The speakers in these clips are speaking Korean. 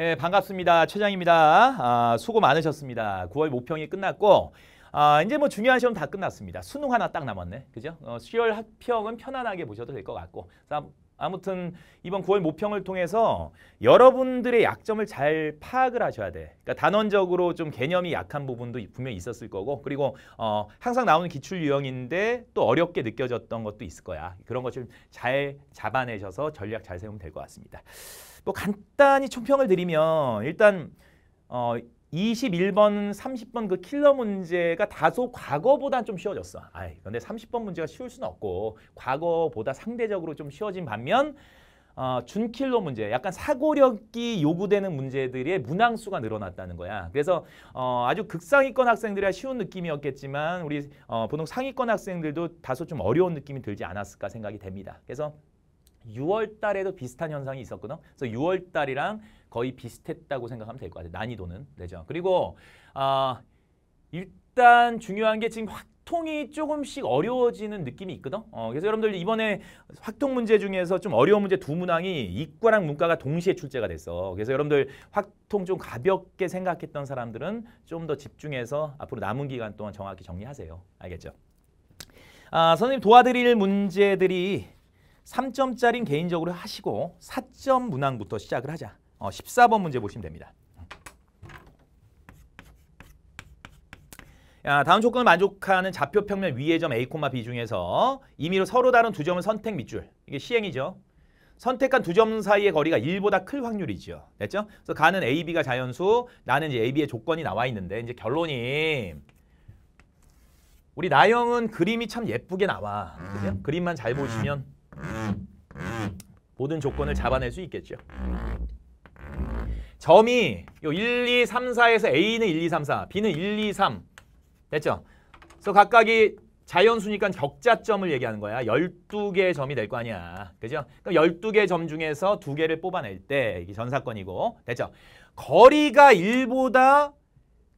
예, 반갑습니다. 최장입니다. 아, 수고 많으셨습니다. 9월 모평이 끝났고 아, 이제 뭐 중요한 시험 다 끝났습니다. 수능 하나 딱 남았네. 그죠? 어, 10월 합평은 편안하게 보셔도 될 것 같고 아무튼 이번 9월 모평을 통해서 여러분들의 약점을 잘 파악을 하셔야 돼. 그러니까 단원적으로 좀 개념이 약한 부분도 분명히 있었을 거고 그리고 어, 항상 나오는 기출 유형인데 또 어렵게 느껴졌던 것도 있을 거야. 그런 것을잘 잡아내셔서 전략 잘 세우면 될 것 같습니다. 뭐 간단히 총평을 드리면 일단 어 21번, 30번 그 킬러 문제가 다소 과거보단 좀 쉬워졌어. 아이, 근데 30번 문제가 쉬울 수는 없고 과거보다 상대적으로 좀 쉬워진 반면 어, 준킬러 문제, 약간 사고력이 요구되는 문제들의 문항수가 늘어났다는 거야. 그래서 어, 아주 극상위권 학생들이야 쉬운 느낌이었겠지만 우리 어, 보통 상위권 학생들도 다소 좀 어려운 느낌이 들지 않았을까 생각이 됩니다. 그래서 6월 달에도 비슷한 현상이 있었거든. 그래서 6월 달이랑 거의 비슷했다고 생각하면 될 것 같아요. 난이도는 되죠. 그리고 아 일단 중요한 게 지금 확통이 조금씩 어려워지는 느낌이 있거든. 어, 그래서 여러분들 이번에 확통 문제 중에서 좀 어려운 문제 두 문항이 이과랑 문과가 동시에 출제가 됐어. 그래서 여러분들 확통 좀 가볍게 생각했던 사람들은 좀 더 집중해서 앞으로 남은 기간 동안 정확히 정리하세요. 알겠죠? 아, 선생님 도와드릴 문제들이 3점짜리 개인적으로 하시고 4점 문항부터 시작을 하자. 어, 14번 문제 보시면 됩니다. 야, 다음 조건을 만족하는 좌표 평면 위의 점 A, B 중에서 임의로 서로 다른 두 점을 선택 밑줄. 이게 시행이죠. 선택한 두 점 사이의 거리가 1보다 클 확률이죠. 됐죠? 그래서 가는 A, B가 자연수, 나는 이제 A, B의 조건이 나와 있는데 이제 결론이 우리 나영은 그림이 참 예쁘게 나와. 그죠? 음. 그림만 잘 보시면 모든 조건을 잡아낼 수 있겠죠. 점이 요 1, 2, 3, 4에서 A는 1, 2, 3, 4, B는 1, 2, 3 됐죠? 그래서 각각이 자연수니까 격자점을 얘기하는 거야. 12개의 점이 될 거 아니야. 그죠? 그럼 12개 점 중에서 2개를 뽑아낼 때 이게 전사건이고 됐죠? 거리가 1보다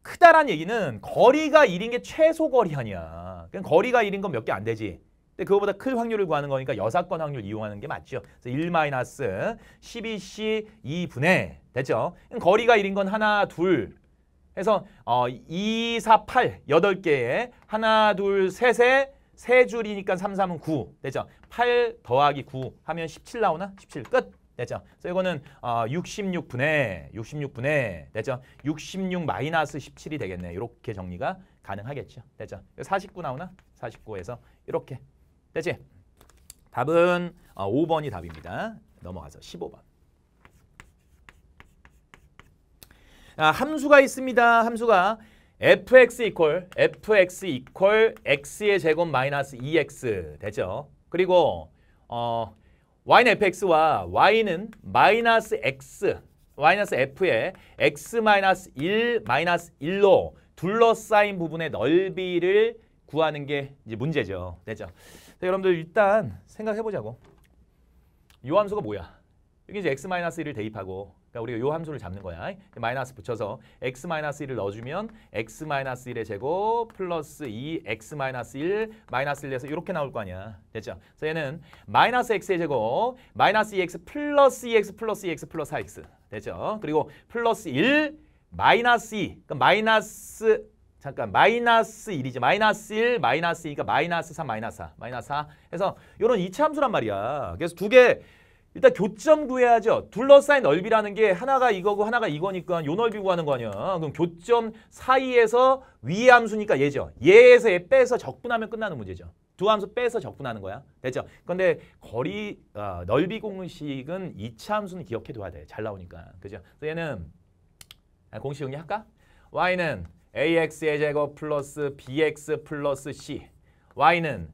크다란 얘기는 거리가 1인 게 최소 거리 아니야. 그럼 거리가 1인 건 몇 개 안 되지. 근데 그거보다 클 확률을 구하는 거니까 여사건 확률 이용하는 게 맞죠. 그래서 1 마이너스 12c 2분의 됐죠. 거리가 1인 건 하나, 둘 해서 어, 2, 4, 8 8 개에 하나, 둘, 셋에 세 줄이니까 3, 3은 9 됐죠. 8 더하기 9 하면 17 나오나? 17 끝. 됐죠? 그래서 이거는 어, 66분의 66분의 됐죠? 66 마이너스 17이 되겠네. 이렇게 정리가 가능하겠죠. 됐죠? 49 나오나? 49에서 이렇게 됐지? 답은 어, 5번이 답입니다. 넘어가서 15번. 아, 함수가 있습니다. 함수가 fx 이퀄 fx 이퀄 x의 제곱 마이너스 2x e 되죠. 그리고 어, y는 fx와 y는 마이너스 x 마이너스 f에 x 마이너스 1 마이너스 1로 둘러싸인 부분의 넓이를 구하는 게 이제 문제죠. 되죠. 자, 여러분들 일단 생각해 보자고. 요 함수가 뭐야? 여기 이제 x-1을 대입하고 그러니까 우리가 요 함수를 잡는 거야. 마이너스 붙여서 x-1을 넣어주면 x-1의 제곱 플러스 2 x-1 마이너스 1에서 이렇게 나올 거 아니야. 됐죠? 그래서 얘는 마이너스 x의 제곱 마이너스 2x 플러스 2x 플러스 2x 플러스 4x 됐죠? 그리고 플러스 1 마이너스 2 그러니까 마이너스 잠깐 마이너스 1이지. 마이너스 1, 마이너스 2니까 마이너스 3, 마이너스 4, 마이너스 4 해서 이런 이차함수란 말이야. 그래서 두 개 일단 교점 구해야죠. 둘러싸인 넓이라는 게 하나가 이거고 하나가 이거니까 요 넓이 구하는 거 아니야. 그럼 교점 사이에서 위의 함수니까 얘죠. 얘에서 얘 빼서 적분하면 끝나는 문제죠. 두 함수 빼서 적분하는 거야. 됐죠? 근데 거리 어, 넓이 공식은 이차 함수는 기억해 둬야 돼. 잘 나오니까. 그죠? 그래서 얘는 아, 공식 정리할까? y는 ax의 제곱 플러스 bx 플러스 c y는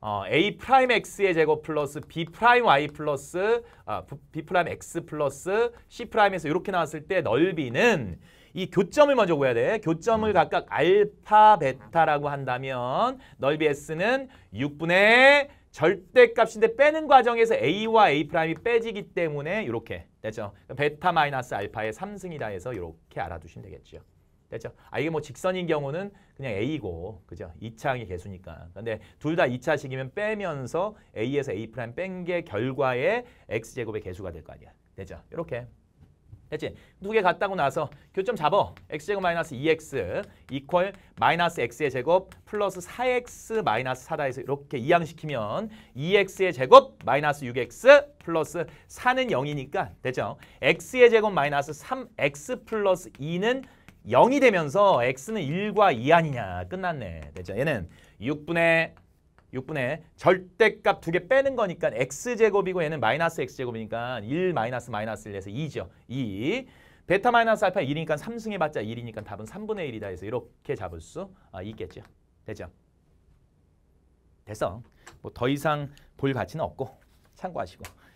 어, a 프라임 x의 제곱 플러스 b 프라임 y 플러스 아, b 프라임 x 플러스 c 프라임에서 이렇게 나왔을 때 넓이는 이 교점을 먼저 구해야 돼. 교점을 각각 알파, 베타라고 한다면 넓이 s는 6분의 절대값인데 빼는 과정에서 a와 a 프라임이 빼지기 때문에 이렇게 됐죠 베타 마이너스 알파의 3승이다 해서 이렇게 알아두시면 되겠죠. 됐죠? 아 이게 뭐 직선인 경우는 그냥 A고 그죠? 2차항의 개수니까. 근데 둘 다 2차식이면 빼면서 A에서 A' 뺀게결과에 X제곱의 개수가 될 거 아니야. 됐죠 이렇게. 됐지? 두 개 같다고 나서 교점 잡어. x제곱 마이너스 2x 이퀄 마이너스 x의 제곱 플러스 4x 마이너스 4다 해서 이렇게 이항시키면 2x의 제곱 마이너스 6x 플러스 4는 0이니까 됐죠 x의 제곱 마이너스 3x 플러스 2는 0이 되면서 x는 1과 2 아니냐. 끝났네. 됐죠? 얘는 6분의 6분의 절대값 두 개 빼는 거니까 x제곱이고 얘는 마이너스 x제곱이니까 1 마이너스 마이너스 1 해서 2죠. 2. 베타 마이너스 알파 1이니까 3승 해봤자 1이니까 답은 3분의 1이다 해서 이렇게 잡을 수 아, 있겠죠. 되죠? 됐어. 뭐 더 이상 볼 가치는 없고 참고하시고.